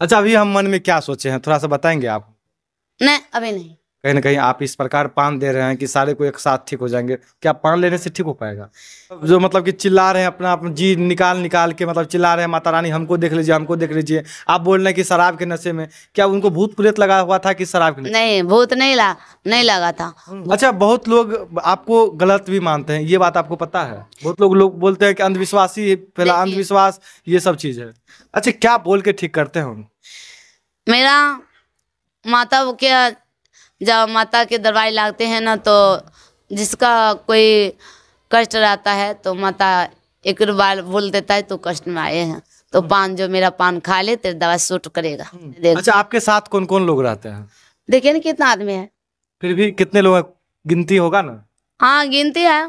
अच्छा अभी हम मन में क्या सोचे हैं थोड़ा सा बताएंगे आप नहीं अभी नहीं कहीं ना कहीं आप इस प्रकार पान दे रहे हैं कि सारे को एक साथ ठीक हो जाएंगे क्या पान लेने से ठीक हो पाएगा जो मतलब कि चिल्ला रहे हैं अपना अपना जी निकाल निकाल के मतलब चिल्ला रहे हैं माता रानी हमको देख लीजिए हमको देख लीजिए आप बोल रहे हैं कि शराब के नशे में क्या उनको भूत प्रेत लगा हुआ था कि शराब के नहीं भूत नहीं ला नहीं लगा था हम्म। अच्छा बहुत लोग आपको गलत भी मानते हैं ये बात आपको पता है बहुत लोग लोग बोलते हैं कि अंधविश्वासी पहला अंधविश्वास ये सब चीज़ है अच्छा क्या बोल के ठीक करते हैं मेरा माता के जब माता के दरबारी लागते हैं ना तो जिसका कोई कष्ट रहता है तो माता एक बार बोल देता है तो कष्ट में आए हैं तो पान जो मेरा पान खा ले तेरे दवा सूट करेगा अच्छा आपके साथ कौन कौन लोग रहते हैं देखिए ना कितना आदमी है फिर भी कितने लोग गिनती होगा ना हाँ गिनती है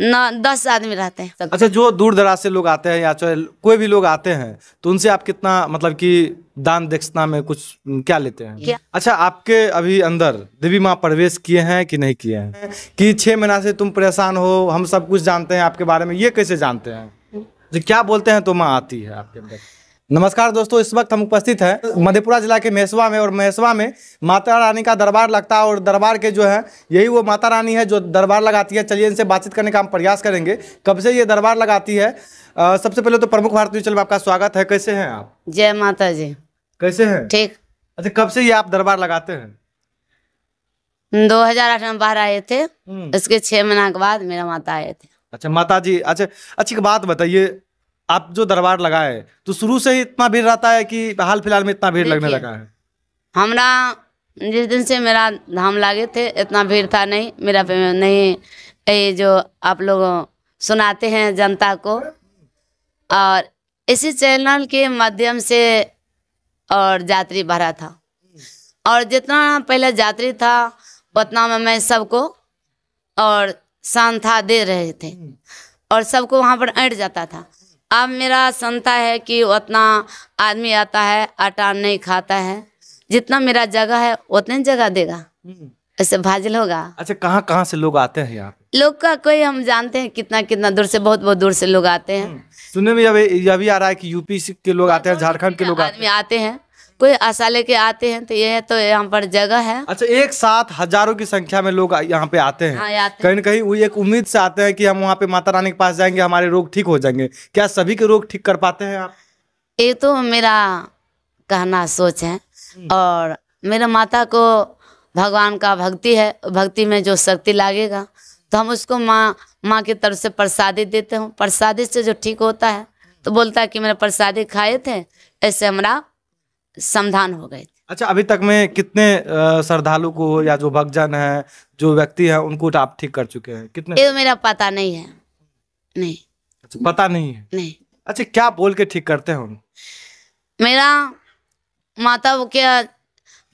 ना दस आदमी रहते हैं अच्छा जो दूर दराज से लोग आते हैं या चाहे कोई भी लोग आते हैं तो उनसे आप कितना मतलब कि दान दक्षिणा में कुछ क्या लेते हैं क्या? अच्छा आपके अभी अंदर देवी माँ प्रवेश किए हैं कि नहीं किए हैं कि छह महीना से तुम परेशान हो हम सब कुछ जानते हैं आपके बारे में ये कैसे जानते हैं जो क्या बोलते हैं तो माँ आती है आपके अंदर नमस्कार दोस्तों इस वक्त हम उपस्थित हैं मधेपुरा जिला के मेहसवा में और महेशवा में माता रानी का दरबार लगता है और दरबार के जो है यही वो माता रानी है जो दरबार लगाती है चलिए इनसे बातचीत करने का हम प्रयास करेंगे कब से ये दरबार लगाती है आ, सबसे पहले तो प्रमुख भारतीय चल में आपका स्वागत है कैसे हैं आप जय माता जी कैसे हैं ठीक अच्छा कब से ये आप दरबार लगाते हैं दो हजार में बाहर आए थे हम्म। इसके छह महीना के बाद मेरा माता आए थे अच्छा माता जी अच्छा अच्छी बात बताइए आप जो दरबार लगाए तो शुरू से ही इतना भीड़ रहता है कि हाल फिलहाल में इतना भीड़ लगने लगा है हमारा जिस दिन से मेरा धाम लागे थे इतना भीड़ था नहीं मेरा नहीं ये जो आप लोग सुनाते हैं जनता को और इसी चैनल के माध्यम से और यात्री भरा था और जितना पहले यात्री था उतना में मैं सबको और सांथा दे रहे थे और सबको वहाँ पर ऐंठ जाता था अब मेरा संता है कि उतना आदमी आता है आटा नहीं खाता है जितना मेरा जगह है उतने जगह देगा हम्म। ऐसे भाजल होगा अच्छा कहाँ कहाँ से लोग आते हैं यहाँ लोग का कोई हम जानते हैं कितना कितना दूर से बहुत बहुत दूर से लोग आते हैं हम्म। सुनने में अभी आ रहा है कि यूपी के लोग आते हैं हाँ, तो झारखंड के लोग आदमी आते हैं कोई आशा लेके आते हैं तो यह तो यहाँ पर जगह है अच्छा एक साथ हजारों की संख्या में लोग यहाँ पे आते हैं हाँ, कहीं ना कहीं वो एक उम्मीद से आते हैं कि हम वहाँ पे माता रानी के पास जाएंगे हमारे रोग ठीक हो जाएंगे क्या सभी के रोग ठीक कर पाते हैं आप ये तो मेरा कहना सोच है हम्म। और मेरे माता को भगवान का भक्ति है भक्ति में जो शक्ति लगेगा तो हम उसको माँ माँ की तरफ से प्रसादी देते हूँ प्रसादी से जो ठीक होता है तो बोलता है कि मेरा प्रसादी खाए थे ऐसे हमारा समाधान हो गए अच्छा अभी तक में कितने श्रद्धालु को या जो भक्तजन है जो व्यक्ति है उनको आप ठीक कर चुके हैं कितने ये तो मेरा पता नहीं है नहीं अच्छा, पता नहीं है नहीं अच्छा क्या बोल के ठीक करते हैं मेरा माता के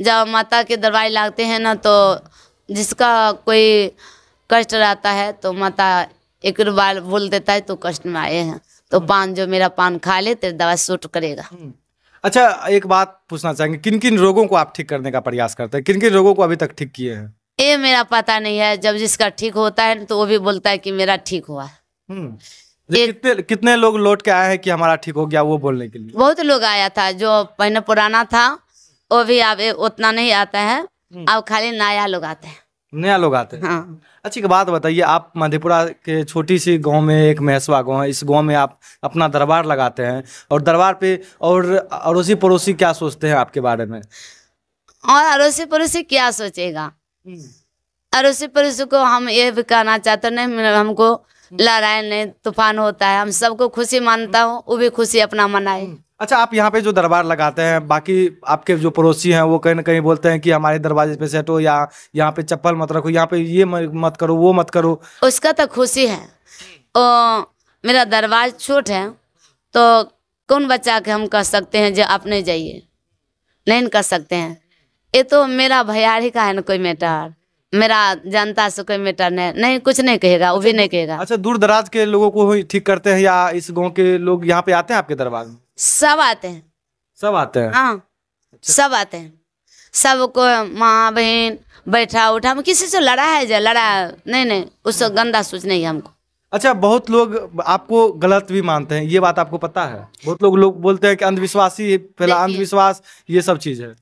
जब माता के दरबारी लागते हैं ना तो जिसका कोई कष्ट रहता है तो माता एक बार बोल देता है तो कष्ट में आए हैं तो पान जो मेरा पान खा ले तेरे दवा सूट करेगा हम्म। अच्छा एक बात पूछना चाहेंगे किन किन रोगों को आप ठीक करने का प्रयास करते हैं किन किन रोगों को अभी तक ठीक किए हैं ये मेरा पता नहीं है जब जिसका ठीक होता है तो वो भी बोलता है कि मेरा ठीक हुआ हम्म, कितने कितने लोग लौट के आए हैं कि हमारा ठीक हो गया वो बोलने के लिए बहुत लोग आया था जो पहले पुराना था वो भी अब उतना नहीं आता है हम्म। अब खाली नया लोग आते हैं नया लोग आते हैं हाँ। अच्छी बात बताइए आप मधेपुरा के छोटी सी गांव में एक महसवा गांव है इस गांव में आप अपना दरबार लगाते हैं और दरबार पे और अड़ोसी पड़ोसी क्या सोचते हैं आपके बारे में और अड़ोसी पड़ोसी क्या सोचेगा हम्म। अड़ोसी पड़ोसी को हम ये भी कहना चाहते नहीं मतलब हमको हम्म। लड़ाई नहीं तूफान होता है हम सबको खुशी मानता हूँ वो भी खुशी अपना मनाए हम्म। अच्छा आप यहाँ पे जो दरबार लगाते हैं बाकी आपके जो पड़ोसी हैं वो कहीं ना कहीं बोलते हैं कि हमारे दरवाजे पे सेट हो या यहाँ पे चप्पल मत रखो यहाँ पे ये मत करो वो मत करो उसका तो खुशी है ओ, मेरा दरवाज छोट है तो कौन बच्चा के हम कह सकते हैं जो आप नहीं जाइए नहीं कह सकते हैं ये तो मेरा भैयार ही का है ना कोई मैटर मेरा जनता से कोई मैटर नहीं नहीं कुछ नहीं कहेगा वो भी अच्छा, नहीं कहेगा अच्छा दूर दराज के लोगों को ठीक करते हैं या इस गाँव के लोग यहाँ पे आते हैं आपके दरवाज में सब आते हैं सब आते हैं हाँ अच्छा। सब आते हैं सबको माँ बहन बैठा उठा हम किसी से लड़ा है जा लड़ा नहीं नहीं उससे गंदा सोच नहीं है हमको अच्छा बहुत लोग आपको गलत भी मानते हैं ये बात आपको पता है बहुत लोग लोग बोलते हैं कि अंधविश्वासी पहला अंधविश्वास ये सब चीज है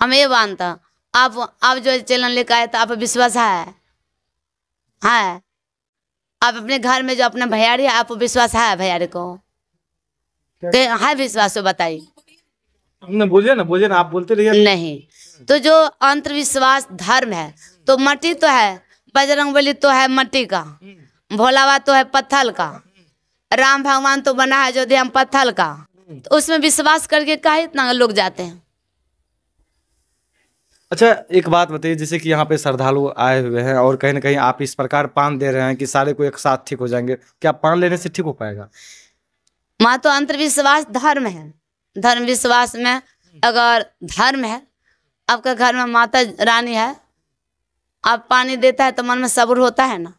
हम ये मानता आप आप जो चैनल लेकर आए तो आप विश्वास है हाँ आप अपने घर में जो अपना भैयारी है आप विश्वास है भैयारी को है विश्वास बताई बोलिए ना बोलिए ना आप बोलते रहिए नहीं तो जो अंतविश्वास धर्म है तो मट्टी तो है बजरंग बली तो है मट्टी का भोलावा तो है पत्थर का राम भगवान तो बना है अयोध्या में पत्थर का तो उसमें विश्वास करके कहा इतना लोग जाते हैं अच्छा एक बात बताइए जैसे कि यहाँ पे श्रद्धालु आए हुए हैं और कहीं ना कहीं आप इस प्रकार पान दे रहे हैं कि सारे को एक साथ ठीक हो जाएंगे क्या पान लेने से ठीक हो पाएगा माँ तो अंतविश्वास धर्म है धर्म विश्वास में अगर धर्म है आपका घर में माता रानी है आप पानी देता है तो मन में सब्र होता है ना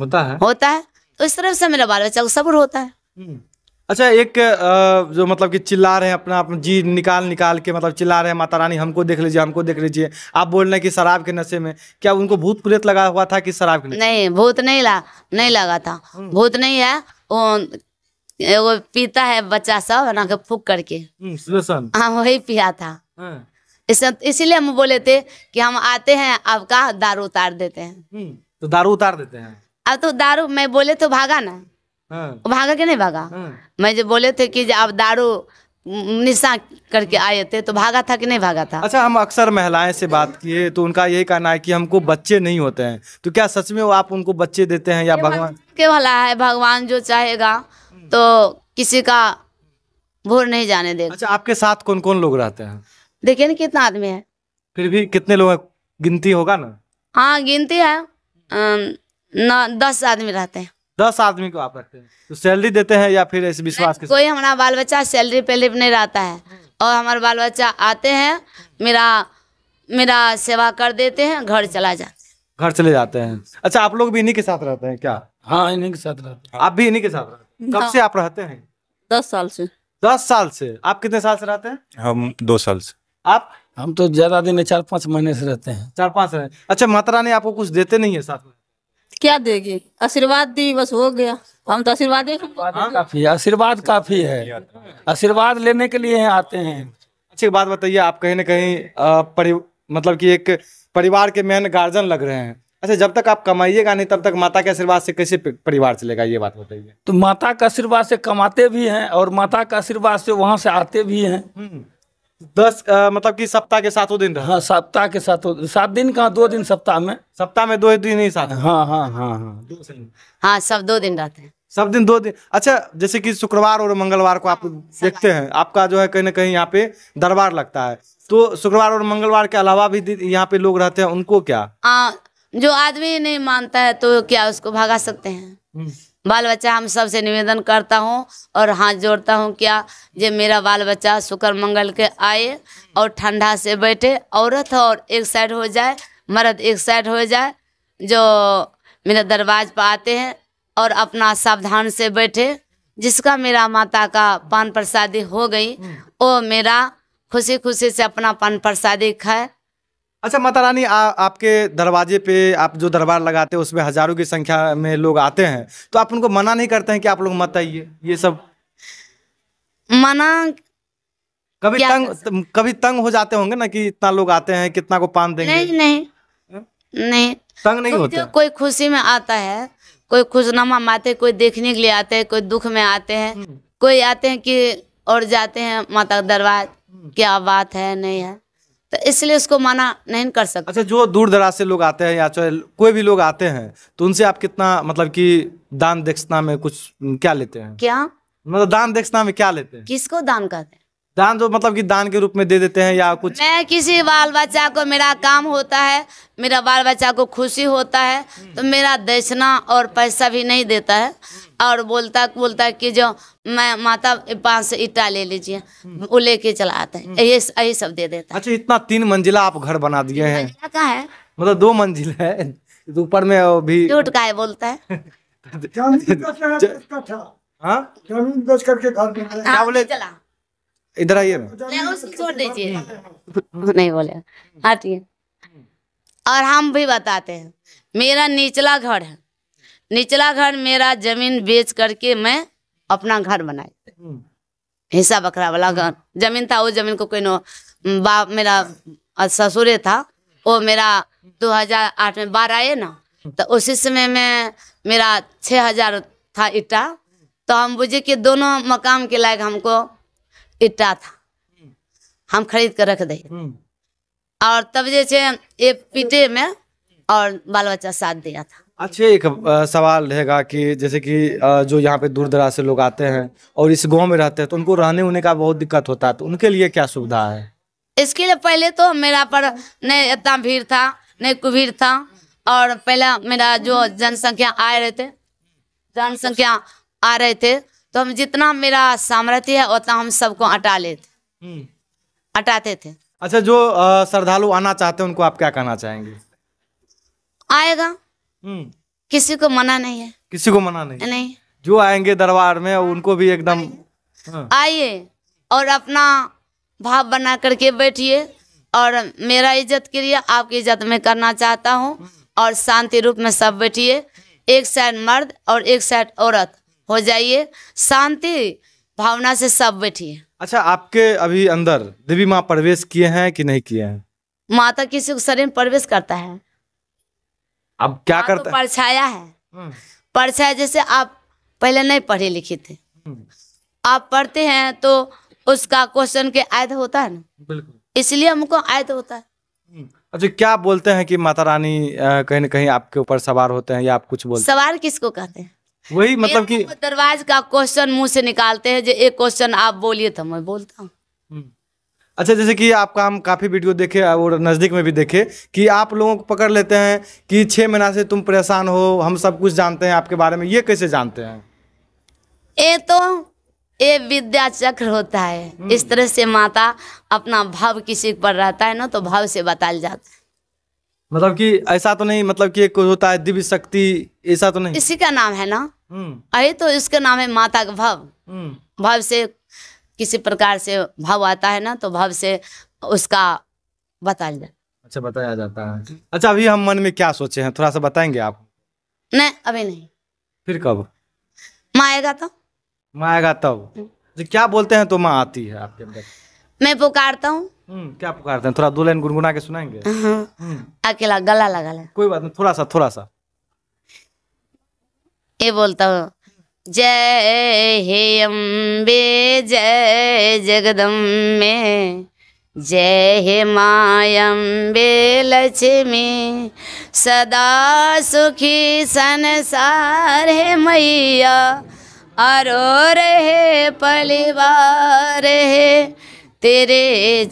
होता है होता है तो इस तरह से मेरा बाल बच्चा को सब्र होता है हम्म। अच्छा एक जो मतलब कि चिल्ला रहे हैं अपना अपना जी निकाल निकाल के मतलब चिल्ला रहे हैं माता रानी हमको देख लीजिए हमको देख लीजिए आप बोल रहे हैं कि शराब के नशे में क्या उनको भूत प्रेत लगा हुआ था कि शराब के नहीं भूत नहीं ला नहीं लगा था हम्म। भूत नहीं है वो पीता है बच्चा सब ना के फूक करके हम्म, हाँ वही पिया था हाँ। इसीलिए हम बोले थे कि हम आते हैं आपका दारू उतार देते हैं हम्म, तो दारू उतार देते हैं अब तो दारू मैं बोले तो भागा ना हाँ। भागा के नहीं भागा हाँ। मैं जो बोले थे कि आप दारू निशा करके आए थे तो भागा था कि नहीं भागा था अच्छा हम अक्सर महिलाएं से बात किए तो उनका यही कहना है कि हमको बच्चे नहीं होते हैं तो क्या सच में वो आप उनको बच्चे देते हैं या भगवान के भला है भगवान जो चाहेगा तो किसी का भूल नहीं जाने देगा अच्छा आपके साथ कौन कौन लोग रहते हैं देखिए ना कितना आदमी है फिर भी कितने लोग गिनती होगा ना हाँ गिनती है ना दस आदमी रहते हैं दस आदमी को आप रखते हैं तो सैलरी देते हैं या फिर ऐसे विश्वास के कोई हमारा बाल बच्चा सैलरी पे नहीं रहता है और हमारे बाल बच्चा आते हैं मेरा मेरा सेवा कर देते हैं घर चला जाते हैं घर चले जाते हैं अच्छा आप लोग भी इन्हीं के साथ रहते हैं क्या हाँ इन्हीं के साथ रहते हैं आप भी इन्हीं के साथ रहते हैं कब से आप रहते हैं दस साल से दस साल से आप कितने साल से रहते हैं हम दो साल से आप हम तो ज्यादा दिन चार पाँच महीने से रहते हैं चार पाँच महीने अच्छा माता रानी आपको कुछ देते नहीं है साथ में क्या देगी आशीर्वाद दी बस हो गया हम तो आशीर्वाद काफी हाँ, आशीर्वाद काफी है आशीर्वाद लेने के लिए आते हैं अच्छी बात बताइए आप कहीं ना कहीं मतलब कि एक परिवार के मेन गार्जियन लग रहे हैं अच्छा जब तक आप कमाइएगा नहीं तब तक माता के आशीर्वाद से कैसे परिवार चलेगा ये बात बताइए तो माता का आशीर्वाद से कमाते भी हैं और माता का आशीर्वाद से वहाँ से आते भी हैं हम्म, दस आ, मतलब कि सप्ताह के सातों दिन हाँ सप्ताह के सातों सात दिन कहाँ दो दिन सप्ताह में सप्ताह में दो दिन ही साथ हाँ हाँ हाँ हाँ दो हाँ सब दो दिन रहते हैं सब दिन दो दिन अच्छा जैसे कि शुक्रवार और मंगलवार को आप हाँ, देखते हैं आपका जो है कहीं ना कहीं यहाँ पे दरबार लगता है तो शुक्रवार और मंगलवार के अलावा भी यहाँ पे लोग रहते हैं उनको क्या आ, जो आदमी नहीं मानता है तो क्या उसको भगा सकते हैं हम्म। बाल बच्चा हम सबसे निवेदन करता हूँ और हाथ जोड़ता हूँ क्या जे मेरा बाल बच्चा शुक्र मंगल के आए और ठंडा से बैठे औरत और एक साइड हो जाए मर्द एक साइड हो जाए जो मेरे दरवाज पर आते हैं और अपना सावधान से बैठे जिसका मेरा माता का पान प्रसादी हो गई वो हम्म। मेरा खुशी खुशी से अपना पान प्रसादी खाए अच्छा माता रानी आ, आपके दरवाजे पे आप जो दरबार लगाते हैं उसमें हजारों की संख्या में लोग आते हैं तो आप उनको मना नहीं करते हैं कि आप लोग मत आइए ये सब मना कभी तंग कभी तंग हो जाते होंगे ना कि इतना लोग आते हैं कितना को पान देंगे नहीं नहीं हाँ? नहीं तंग नहीं होते कोई खुशी में आता है कोई खुशनामा में आते कोई देखने के लिए आते हैं कोई दुख में आते हैं हम्म। कोई आते हैं कि और जाते हैं माता दरबार हम्म। क्या बात है नहीं है तो इसलिए उसको माना नहीं कर सकते अच्छा जो दूर दराज से लोग आते हैं या चाहे कोई भी लोग आते हैं तो उनसे आप कितना मतलब कि दान दक्षिणा में कुछ क्या लेते हैं क्या मतलब दान दक्षिणा में क्या लेते हैं किसको दान कहते हैं दान जो तो मतलब कि दान के रूप में दे देते हैं या कुछ मैं किसी बाल बच्चा को मेरा काम होता है मेरा बाल बच्चा को खुशी होता है तो मेरा दक्षिणा और पैसा भी नहीं देता है और बोलता बोलता कि जो मैं माता पास से ईटा ले लीजिए वो लेके चला आता है यही यही सब दे देता है अच्छा इतना तीन मंजिला आप घर बना दिए है क्या है मतलब दो मंजिल है तो ऊपर में भी झूठ का है बोलता है जमीन हाँ? करके घर हाँ, बोले चला इधर आइए हम्म। नहीं बोले आती और हम भी बताते हैं मेरा निचला घर है निचला घर मेरा जमीन बेच करके मैं अपना घर बनाई हिस्सा बकरा वाला घर जमीन था वो जमीन को कोई बाप मेरा ससुरे था वो मेरा 2008 में बार आए ना तो उसी समय में मेरा 6000 था इटा तो हम बुझे कि दोनों मकाम के लायक हमको इट्टा था हम खरीद कर रख दे हम्म। और तब छे ये पीटे में और बाल बच्चा साथ दिया था अच्छा एक सवाल रहेगा कि जैसे कि जो यहाँ पे दूर दराज से लोग आते हैं और इस गांव में रहते हैं तो उनको रहने उने का बहुत दिक्कत होता है तो उनके लिए क्या सुविधा है इसके लिए पहले तो मेरा पर नहीं इतना भीड़ था नहीं कुर था और पहला मेरा जो जनसंख्या आए रहे थे जनसंख्या आ रहे थे तो हम जितना मेरा सामर्थ्य है उतना हम सबको हटा लेते हम्म। अटाते थे अच्छा जो श्रद्धालु आना चाहते हैं उनको आप क्या कहना चाहेंगे आएगा हम्म। किसी को मना नहीं है किसी को मना नहीं नहीं जो आएंगे दरबार में उनको भी एकदम आइए हाँ। और अपना भाव बना करके बैठिए और मेरा इज्जत के लिए आपकी इज्जत में करना चाहता हूँ और शांति रूप में सब बैठिए एक साइड मर्द और एक साइड औरत हो जाइए शांति भावना से सब बैठिए अच्छा आपके अभी अंदर देवी माँ प्रवेश किए हैं कि नहीं किए हैं माता किसी को शरीर में प्रवेश करता है अब क्या तो करता तो परछाया है हम्म। परछाया जैसे आप पहले नहीं पढ़े लिखे थे हम्म। आप पढ़ते हैं तो उसका क्वेश्चन के आयत होता है ना बिल्कुल इसलिए हमको आयत होता है हम्म। अच्छा क्या बोलते हैं कि माता रानी कहीं ना कहीं आपके ऊपर सवार होते हैं या आप कुछ बोलते सवार किसको कहते हैं वही मतलब कि दरवाज का क्वेश्चन मुंह से निकालते हैं जो एक क्वेश्चन आप बोलिए तो मैं बोलता हूँ हम्म। अच्छा जैसे कि आपका हम काफ़ी वीडियो देखे और नज़दीक में भी देखे कि आप लोगों को पकड़ लेते हैं कि छह महीना से तुम परेशान हो हम सब कुछ जानते हैं आपके बारे में ये कैसे जानते हैं ये तो ये विद्या चक्र होता है इस हम्म। तरह से माता अपना भाव किसी पर रहता है ना तो भाव से बताया जाता है मतलब कि ऐसा तो नहीं मतलब कि कोई होता है दिव्य शक्ति ऐसा तो नहीं इसी का नाम है ना हम्म। अरे तो इसका नाम है माता का भव हम्म। भव से किसी प्रकार से भाव आता है ना तो भाव से उसका बताया जाता अच्छा बताया जाता है अच्छा अभी हम मन में क्या सोचे हैं थोड़ा सा बताएंगे आप नहीं अभी नहीं फिर कब माँ आएगा तो? तब तो? माँ आएगा तब तो? क्या बोलते हैं तो माँ आती है आपके अंदर मैं पुकारता हूँ हम्म, क्या पुकारते हैं थोड़ा दो लाइन गुनगुना के सुनाएंगे हाँ, हाँ। हम्म। अकेला गला लगा ले कोई बात नहीं थोड़ा सा थोड़ा सा ये बोलता हूँ जय हे अम्बे जय जगदम्बे जय हे मायम्बे लक्ष्मी सदा सुखी संसार हे मैया अरो रहे परिवार है तेरे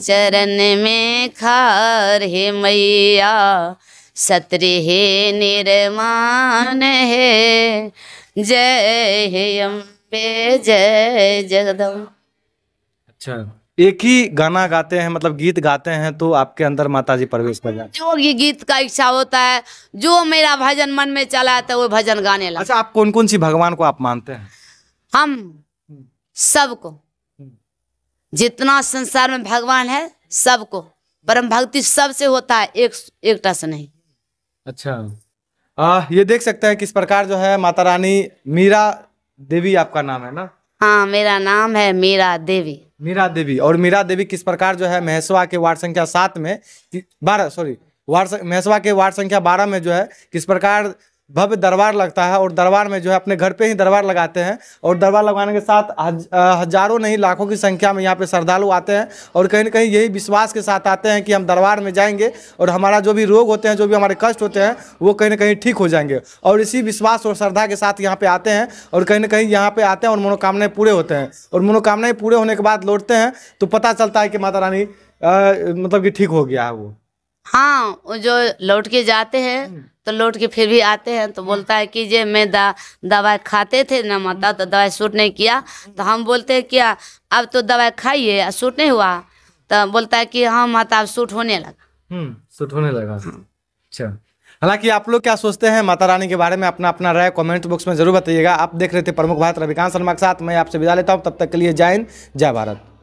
चरण में खार हे मैया सत्र हे निर्माण हे जय हे अम्बे जय जगदम अच्छा एक ही गाना गाते हैं मतलब गीत गाते हैं तो आपके अंदर माता जी प्रवेश कर जाते जो ये गीत का इच्छा होता है जो मेरा भजन मन में चला है वो भजन गाने लगा अच्छा आप कौन कौन सी भगवान को आप मानते हैं हम हम्म। सबको जितना संसार में भगवान है सबको परम भक्ति सबसे होता है एक एकटा से नहीं अच्छा आ, ये देख सकते हैं किस प्रकार जो है माता रानी मीरा देवी आपका नाम है ना हाँ मेरा नाम है मीरा देवी मीरा देवी और मीरा देवी किस प्रकार जो है महेशवा के वार्ड संख्या सात में बारह सॉरी वार्ड महेशवा के वार्ड संख्या बारह में जो है किस प्रकार भव्य दरबार लगता है और दरबार में जो है अपने घर पे ही दरबार लगाते हैं और दरबार लगाने के साथ हजारों नहीं लाखों की संख्या में यहाँ पे श्रद्धालु आते हैं और कहीं ना कहीं यही विश्वास के साथ आते हैं कि हम दरबार में जाएंगे और हमारा जो भी रोग होते हैं जो भी हमारे कष्ट होते हैं वो कहीं ना कहीं ठीक हो जाएंगे और इसी विश्वास और श्रद्धा के साथ यहाँ पर आते हैं और कहीं ना कहीं यहाँ पर आते हैं और मनोकामनाएँ पूरे होते हैं और मनोकामनाएँ पूरे होने के बाद लौटते हैं तो पता चलता है कि माता रानी मतलब कि ठीक हो गया है वो हाँ वो जो लौट के जाते हैं हम्म। तो लौट के फिर भी आते हैं तो बोलता है कि जे मैं दा दवाई खाते थे ना माता तो दवाई सूट नहीं किया तो हम बोलते हैं क्या अब तो दवाई खाइए सूट नहीं हुआ तो बोलता है कि हाँ माता अब सूट होने लगा हम्म, सूट होने लगा अच्छा हालांकि आप लोग क्या सोचते हैं माता रानी के बारे में अपना अपना राय कॉमेंट बॉक्स में जरूर बताइएगा आप देख रहे थे प्रमुख भारत रविकांत शर्मा के साथ मैं आपसे विदा लेता हूँ तब तक के लिए जय हिंद जय भारत